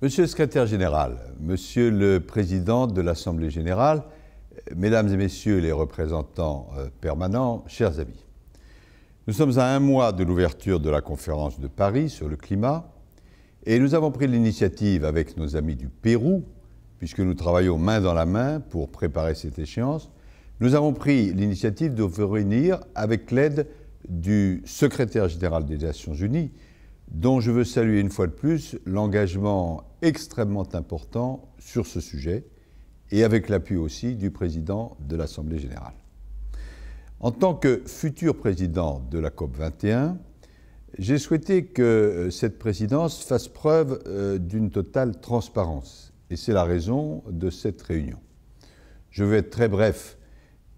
Monsieur le secrétaire général, monsieur le président de l'Assemblée générale, mesdames et messieurs les représentants euh, permanents, chers amis, nous sommes à un mois de l'ouverture de la conférence de Paris sur le climat et nous avons pris l'initiative avec nos amis du Pérou, puisque nous travaillons main dans la main pour préparer cette échéance, nous avons pris l'initiative de vous réunir avec l'aide du secrétaire général des Nations Unies, dont je veux saluer une fois de plus l'engagement extrêmement important sur ce sujet et avec l'appui aussi du président de l'Assemblée générale. En tant que futur président de la COP 21, j'ai souhaité que euh, cette présidence fasse preuve euh, d'une totale transparence et c'est la raison de cette réunion. Je vais être très bref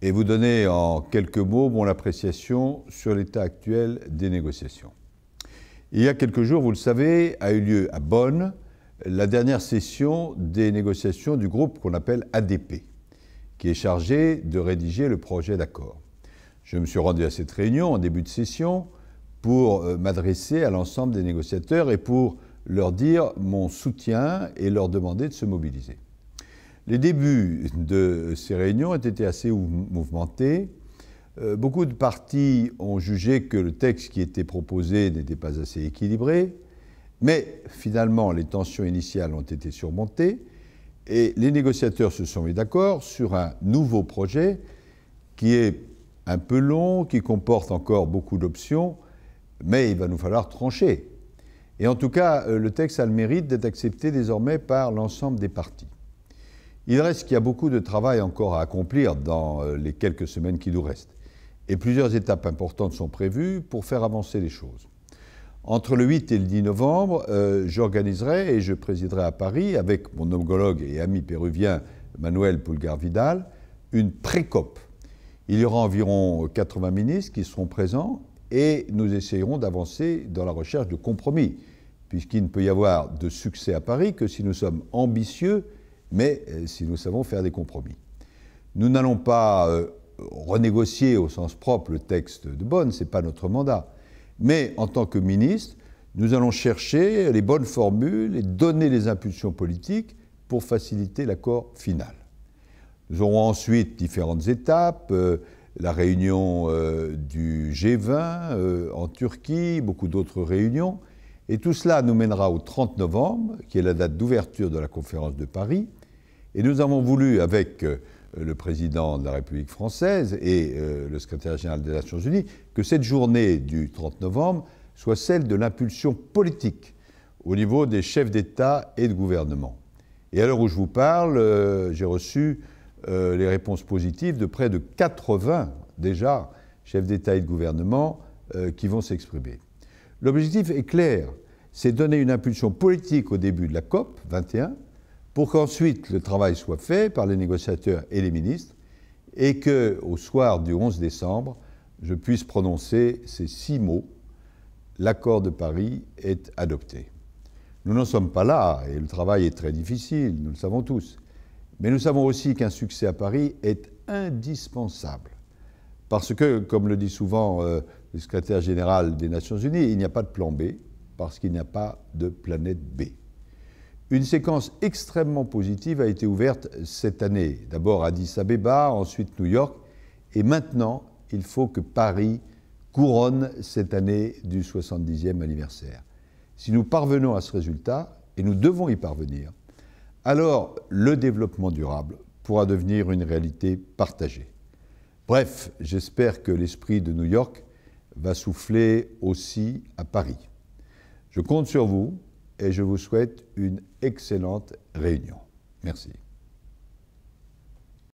et vous donner en quelques mots mon appréciation sur l'état actuel des négociations. Il y a quelques jours, vous le savez, a eu lieu à Bonn la dernière session des négociations du groupe qu'on appelle ADP, qui est chargé de rédiger le projet d'accord. Je me suis rendu à cette réunion en début de session pour euh, m'adresser à l'ensemble des négociateurs et pour leur dire mon soutien et leur demander de se mobiliser. Les débuts de ces réunions ont été assez mouvementés. Euh, beaucoup de partis ont jugé que le texte qui était proposé n'était pas assez équilibré, mais finalement les tensions initiales ont été surmontées et les négociateurs se sont mis d'accord sur un nouveau projet qui est un peu long, qui comporte encore beaucoup d'options, mais il va nous falloir trancher. Et en tout cas, euh, le texte a le mérite d'être accepté désormais par l'ensemble des partis. Il reste qu'il y a beaucoup de travail encore à accomplir dans euh, les quelques semaines qui nous restent et plusieurs étapes importantes sont prévues pour faire avancer les choses. Entre le 8 et le 10 novembre, euh, j'organiserai et je présiderai à Paris, avec mon homologue et ami péruvien Manuel Pulgar-Vidal, une pré-COP. Il y aura environ 80 ministres qui seront présents et nous essayerons d'avancer dans la recherche de compromis, puisqu'il ne peut y avoir de succès à Paris que si nous sommes ambitieux, mais euh, si nous savons faire des compromis. Nous n'allons pas euh, renégocier au sens propre le texte de Bonn, ce n'est pas notre mandat. Mais en tant que ministre, nous allons chercher les bonnes formules et donner les impulsions politiques pour faciliter l'accord final. Nous aurons ensuite différentes étapes, euh, la réunion euh, du G20 euh, en Turquie, beaucoup d'autres réunions, et tout cela nous mènera au 30 novembre, qui est la date d'ouverture de la conférence de Paris, et nous avons voulu, avec euh, le président de la République française et euh, le secrétaire général des Nations Unies que cette journée du 30 novembre soit celle de l'impulsion politique au niveau des chefs d'État et de gouvernement. Et à l'heure où je vous parle, euh, j'ai reçu les réponses positives de près de 80 déjà chefs d'État et de gouvernement qui vont s'exprimer. L'objectif est clair, c'est donner une impulsion politique au début de la COP 21, pour qu'ensuite le travail soit fait par les négociateurs et les ministres, et que, au soir du 11 décembre, je puisse prononcer ces six mots l'accord de Paris est adopté. Nous n'en sommes pas là, et le travail est très difficile, nous le savons tous. Mais nous savons aussi qu'un succès à Paris est indispensable. Parce que, comme le dit souvent euh, le secrétaire général des Nations Unies, il n'y a pas de plan B, parce qu'il n'y a pas de planète B. Une séquence extrêmement positive a été ouverte cette année. D'abord Addis Abeba, ensuite New York, et maintenant il faut que Paris couronne cette année du 70e anniversaire. Si nous parvenons à ce résultat, et nous devons y parvenir, alors le développement durable pourra devenir une réalité partagée. Bref, j'espère que l'esprit de New York va souffler aussi à Paris. Je compte sur vous et je vous souhaite une excellente réunion. Merci.